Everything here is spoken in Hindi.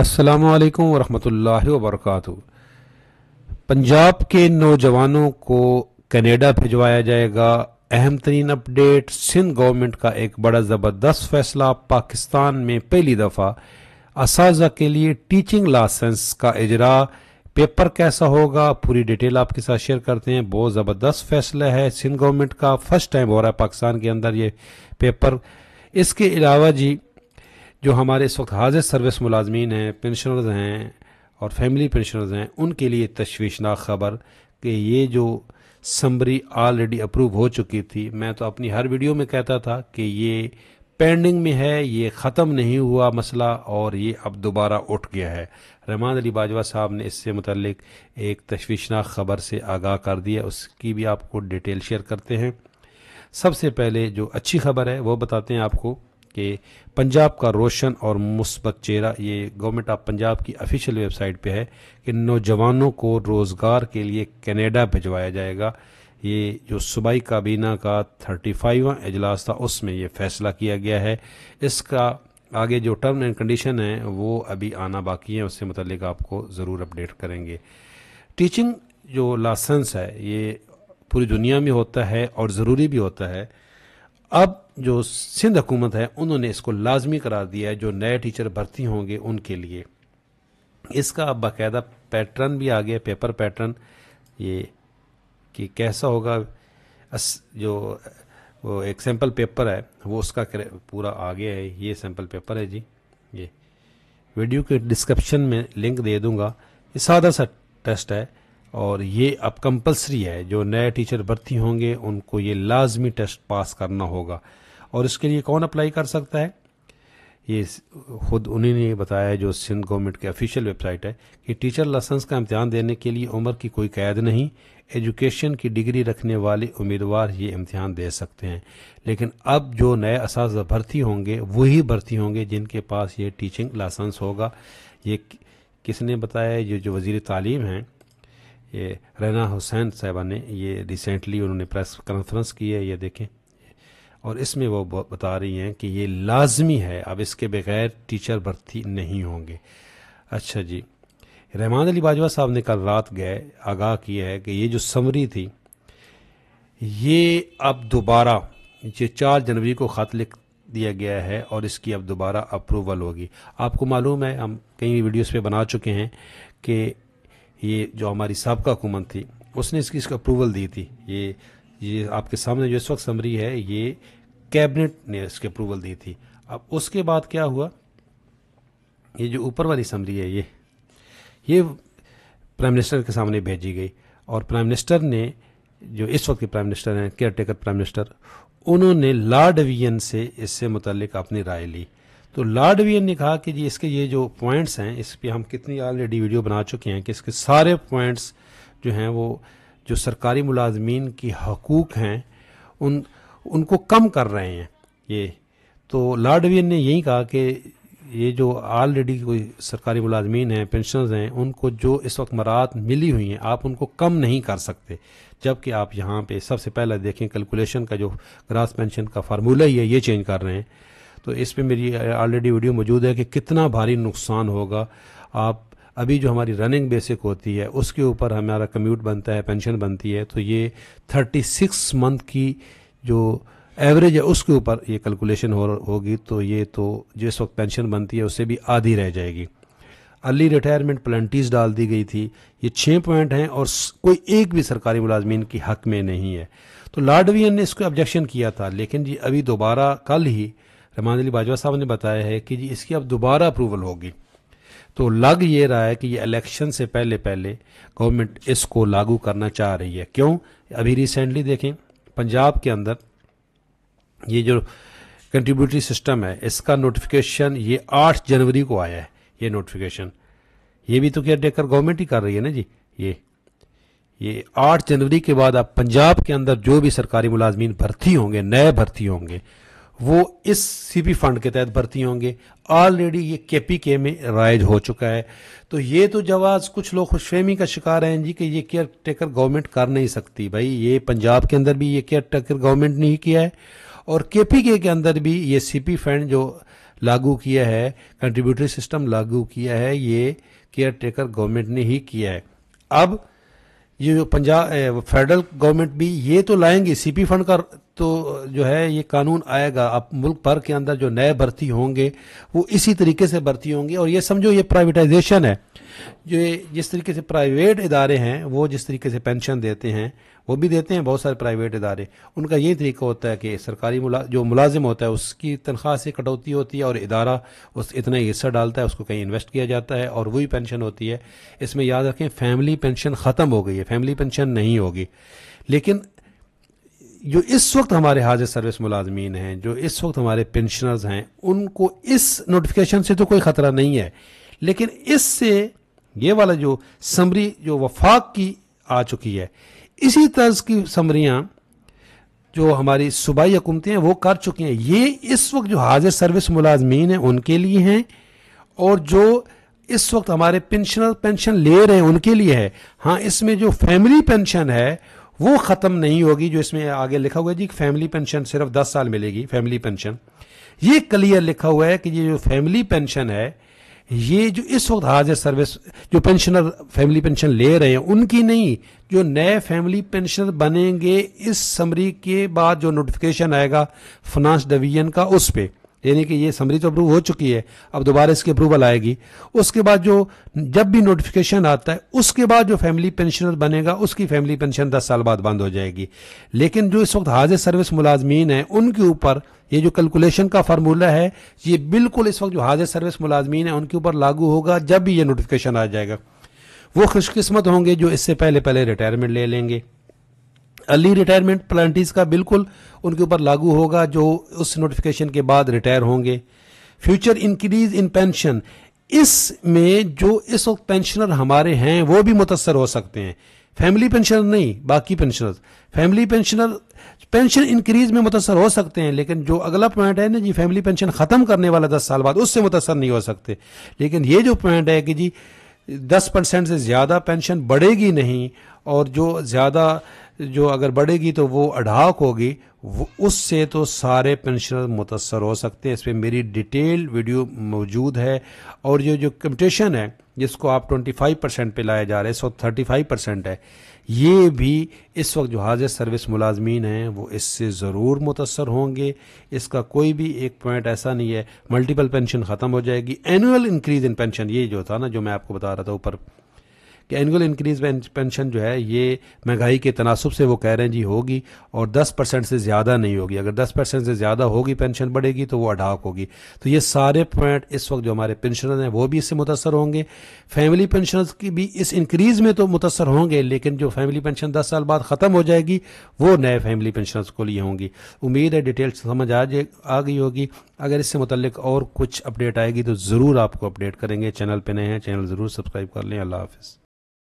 अस्सलाम वालेकुम वरहमतुल्लाहि वबरकatuh पंजाब के नौजवानों को कनेडा भिजवाया जाएगा अहम तरीन अपडेट सिंध गवर्नमेंट का एक बड़ा ज़बरदस्त फैसला पाकिस्तान में पहली दफ़ा इस के लिए टीचिंग लाइसेंस का इजरा पेपर कैसा होगा पूरी डिटेल आपके साथ शेयर करते हैं बहुत ज़बरदस्त फैसला है सिंध गवर्नमेंट का फर्स्ट टाइम हो रहा है पाकिस्तान के अंदर ये पेपर इसके अलावा जी जो हमारे इस वक्त हाजिर सर्विस मुलाजमीन हैं पेंशनर्स हैं और फैमिली पेंशनर्स हैं उनके लिए तशवीशनाक खबर कि ये जो समरी ऑलरेडी अप्रूव हो चुकी थी मैं तो अपनी हर वीडियो में कहता था कि ये पेंडिंग में है ये ख़त्म नहीं हुआ मसला और ये अब दोबारा उठ गया है रहमान अली बाजवा साहब ने इससे मुतलक एक तशवीशनाक खबर से आगाह कर दिया उसकी भी आपको डिटेल शेयर करते हैं सबसे पहले जो अच्छी खबर है वो बताते हैं आपको कि पंजाब का रोशन और मुस्बत चेहरा ये गवर्नमेंट ऑफ पंजाब की ऑफिशियल वेबसाइट पे है कि नौजवानों को रोज़गार के लिए कनाडा भिजवाया जाएगा ये जो सूबाई काबीना का थर्टी फाइवा अजलास था उसमें ये फैसला किया गया है इसका आगे जो टर्म एंड कंडीशन है वो अभी आना बाकी है उससे मतलब आपको ज़रूर अपडेट करेंगे टीचिंग जो लाइसेंस है ये पूरी दुनिया में होता है और ज़रूरी भी होता है अब जो सिंध हुकूमत है उन्होंने इसको लाजमी करार दिया है जो नए टीचर भर्ती होंगे उनके लिए इसका अब बाकायदा पैटर्न भी आ गया पेपर पैटर्न ये कि कैसा होगा जो वो एक सैम्पल पेपर है वो उसका पूरा आ गया है ये सैम्पल पेपर है जी ये वीडियो के डिस्क्रिप्शन में लिंक दे दूंगा ये सादा सा टेस्ट है और ये अब कंपलसरी है जो नए टीचर भर्ती होंगे उनको ये लाजमी टेस्ट पास करना होगा और इसके लिए कौन अप्लाई कर सकता है ये खुद उन्हीं ने बताया जो सिंध गवर्नमेंट की ऑफिशियल वेबसाइट है कि टीचर लाइसेंस का इम्तहान देने के लिए उम्र की कोई कैद नहीं एजुकेशन की डिग्री रखने वाले उम्मीदवार ये इम्तहान दे सकते हैं लेकिन अब जो नए इस भर्ती होंगे वही भर्ती होंगे जिनके पास ये टीचिंग लाइसेंस होगा ये किसने बताया ये जो वजीर तालीम हैं ये रैना हुसैन साहबा ने ये रिसेंटली उन्होंने प्रेस कॉन्फ्रेंस की है ये देखें और इसमें वो बता रही हैं कि ये लाजमी है अब इसके बगैर टीचर भर्ती नहीं होंगे अच्छा जी रहमान अली बाजवा साहब ने कल रात गए आगाह किया है कि ये जो समरी थी ये अब दोबारा ये चार जनवरी को ख़त लिख दिया गया है और इसकी अब दोबारा अप्रूवल होगी आपको मालूम है हम कई वीडियोस पे बना चुके हैं कि ये जो हमारी सबका हुकूमत थी उसने इसकी इसको अप्रूवल दी थी ये ये आपके सामने जो इस वक्त समरी है ये कैबिनेट ने इसके अप्रूवल दी थी अब उसके बाद क्या हुआ ये जो ऊपर वाली समरी है ये ये प्राइम मिनिस्टर के सामने भेजी गई और प्राइम मिनिस्टर ने जो इस वक्त के प्राइम मिनिस्टर हैं केयर टेकर प्राइम मिनिस्टर उन्होंने लॉ डिवीजन से इससे मुतलिक अपनी राय ली तो लॉ डिवीजन ने कहा कि जी इसके ये जो पॉइंट्स हैं इस पर हम कितनी ऑलरेडी वीडियो बना चुके हैं कि इसके सारे पॉइंट्स जो हैं वो जो सरकारी मुलाजमीन के हकूक़ हैं उन उनको कम कर रहे हैं ये तो लॉर्ड वियन ने यही कहा कि ये जो ऑलरेडी कोई सरकारी मुलाजमीन हैं पेंशनर्स हैं उनको जो इस वक्त मरात मिली हुई हैं आप उनको कम नहीं कर सकते जबकि आप यहाँ पे सबसे पहले देखें कैलकुलेशन का जो ग्रास पेंशन का फार्मूला ही है ये चेंज कर रहे हैं तो इस पर मेरी ऑलरेडी वीडियो मौजूद है कि कितना भारी नुकसान होगा आप अभी जो हमारी रनिंग बेसिक होती है उसके ऊपर हमारा कम्यूट बनता है पेंशन बनती है तो ये थर्टी सिक्स मंथ की जो एवरेज है उसके ऊपर ये कैलकुलेशन हो होगी तो ये तो जिस वक्त पेंशन बनती है उससे भी आधी रह जाएगी अर्ली रिटायरमेंट पलेंटीज डाल दी गई थी ये छः पॉइंट हैं और कोई एक भी सरकारी मुलाजमीन के हक में नहीं है तो लाडवियन ने इसको ऑब्जेक्शन किया था लेकिन जी अभी दोबारा कल ही रमान अली बाजवा साहब ने बताया है कि जी इसकी अब दोबारा अप्रूवल होगी तो लग ये रहा है कि ये इलेक्शन से पहले पहले गवर्नमेंट इसको लागू करना चाह रही है क्यों अभी रिसेंटली देखें पंजाब के अंदर ये जो कंट्रीब्यूटरी सिस्टम है इसका नोटिफिकेशन ये आठ जनवरी को आया है ये नोटिफिकेशन ये भी तो क्या देखकर गवर्नमेंट ही कर रही है ना जी ये ये आठ जनवरी के बाद आप पंजाब के अंदर जो भी सरकारी मुलाजमीन भर्ती होंगे नए भर्ती होंगे वो इस सीपी फंड के तहत भर्ती होंगे ऑलरेडी ये केपीके में राइज हो चुका है तो ये तो जवाब कुछ लोग खुशफहमी का शिकार हैं जी कि ये केयर टेकर गवर्नमेंट कर नहीं सकती भाई ये पंजाब के अंदर भी ये केयर टेकर गवर्नमेंट ने ही किया है और केपीके के अंदर भी ये सीपी फंड जो लागू किया है कंट्रीब्यूटरी सिस्टम लागू किया है ये केयर टेकर गवर्नमेंट ने ही किया है अब ये जो पंजाब फेडरल गवर्नमेंट भी ये तो लाएंगे सीपी फंड का तो जो है ये कानून आएगा आप मुल्क भर के अंदर जो नए भर्ती होंगे वो इसी तरीके से भर्ती होंगी और ये समझो ये प्राइवेटाइजेशन है जो जिस तरीके से प्राइवेट इदारे हैं वो जिस तरीके से पेंशन देते हैं वो भी देते हैं बहुत सारे प्राइवेट इदारे उनका यही तरीका होता है कि सरकारी मुला, जो मुलाजिम होता है उसकी तनख्वाह से कटौती होती है और इदारा उस इतना ही हिस्सा डालता है उसको कहीं इन्वेस्ट किया जाता है और वही पेंशन होती है इसमें याद रखें फैमिली पेंशन ख़त्म हो गई है फैमिली पेंशन नहीं होगी लेकिन जो इस वक्त हमारे हाजिर सर्विस मुलाजमीन हैं जो इस वक्त हमारे पेंशनर्स हैं उनको इस नोटिफिकेशन से तो कोई ख़तरा नहीं है लेकिन इससे ये वाला जो समरी जो वफाक की आ चुकी है इसी तर्ज की समरियाँ जो हमारी सूबाई हुकूमतें हैं वो कर चुकी हैं ये इस वक्त जो हाजिर सर्विस मुलाजमीन हैं उनके लिए हैं और जो इस वक्त हमारे पेंशनर पेंशन ले रहे हैं उनके लिए है हाँ इसमें जो फैमिली पेंशन है वो ख़त्म नहीं होगी जो इसमें आगे लिखा हुआ है जी फैमिली पेंशन सिर्फ दस साल मिलेगी फैमिली पेंशन ये क्लियर लिखा हुआ है कि ये जो फैमिली पेंशन है ये जो इस वक्त हाजिर सर्विस जो पेंशनर फैमिली पेंशन ले रहे हैं उनकी नहीं जो नए फैमिली पेंशनर बनेंगे इस समरी के बाद जो नोटिफिकेशन आएगा फाइनेंस डिवीजन का उस पर यानी कि ये समरी तो अप्रूव हो चुकी है अब दोबारा इसकी अप्रूवल आएगी उसके बाद जो जब भी नोटिफिकेशन आता है उसके बाद जो फैमिली पेंशनर बनेगा उसकी फैमिली पेंशन दस साल बाद बंद हो जाएगी लेकिन जो इस वक्त हाजिर सर्विस मुलाजमीन हैं उनके ऊपर ये जो कैलकुलेशन का फार्मूला है ये बिल्कुल इस वक्त जो हाजिर सर्विस मुलाजमीन है उनके ऊपर लागू होगा जब भी ये नोटिफिकेशन आ जाएगा वो खुशकस्मत होंगे जो इससे पहले पहले रिटायरमेंट ले लेंगे अर्ली रिटायरमेंट प्लान्टीज़ का बिल्कुल उनके ऊपर लागू होगा जो उस नोटिफिकेशन के बाद रिटायर होंगे फ्यूचर इंक्रीज इन पेंशन इसमें जो इस वक्त पेंशनर हमारे हैं वो भी मुतासर हो सकते हैं फैमिली पेंशनर नहीं बाकी pensioner family pensioner pension increase में मुतसर हो सकते हैं लेकिन जो अगला पॉइंट है ना जी फैमिली पेंशन ख़त्म करने वाला दस साल बाद उससे मुतसर नहीं हो सकते लेकिन ये जो पॉइंट है कि जी दस परसेंट से ज़्यादा पेंशन बढ़ेगी नहीं और जो ज़्यादा जो अगर बढ़ेगी तो वो अडाक होगी वो उससे तो सारे पेंशनर मुतासर हो सकते हैं इस पर मेरी डिटेल वीडियो मौजूद है और ये जो कम्पटिशन है जिसको आप 25 परसेंट पर लाया जा रहे हैं इस थर्टी फाइव परसेंट है ये भी इस वक्त जो हाजिर सर्विस मुलाजमीन हैं वो इससे ज़रूर मुतासर होंगे इसका कोई भी एक पॉइंट ऐसा नहीं है मल्टीपल पेंशन ख़त्म हो जाएगी एनुअल इंक्रीज इन पेंशन ये जो था ना जो मैं आपको बता रहा था ऊपर कि एनुअल इंक्रीज पेंशन जो है ये महंगाई के तनासब से वो कह रहे हैं जी होगी और 10 परसेंट से ज़्यादा नहीं होगी अगर 10 परसेंट से ज़्यादा होगी पेंशन बढ़ेगी तो वो अडाक होगी तो ये सारे पॉइंट इस वक्त जो हमारे पेंशनर हैं वो भी इससे मुतासर होंगे फैमिली पेंशनर्स की भी इस इंक्रीज़ में तो मुतासर होंगे लेकिन जो फैमिली पेंशन दस साल बाद ख़त्म हो जाएगी वो नए फैमिली पेंशनर्स को लिए होंगी उम्मीद है डिटेल्स समझ आ जाए आ गई होगी अगर इससे मुतल और कुछ अपडेट आएगी तो ज़रूर आपको अपडेट करेंगे चैनल पर नए हैं चैनल ज़रूर सब्सक्राइब कर लें अल्लाह हाफिज़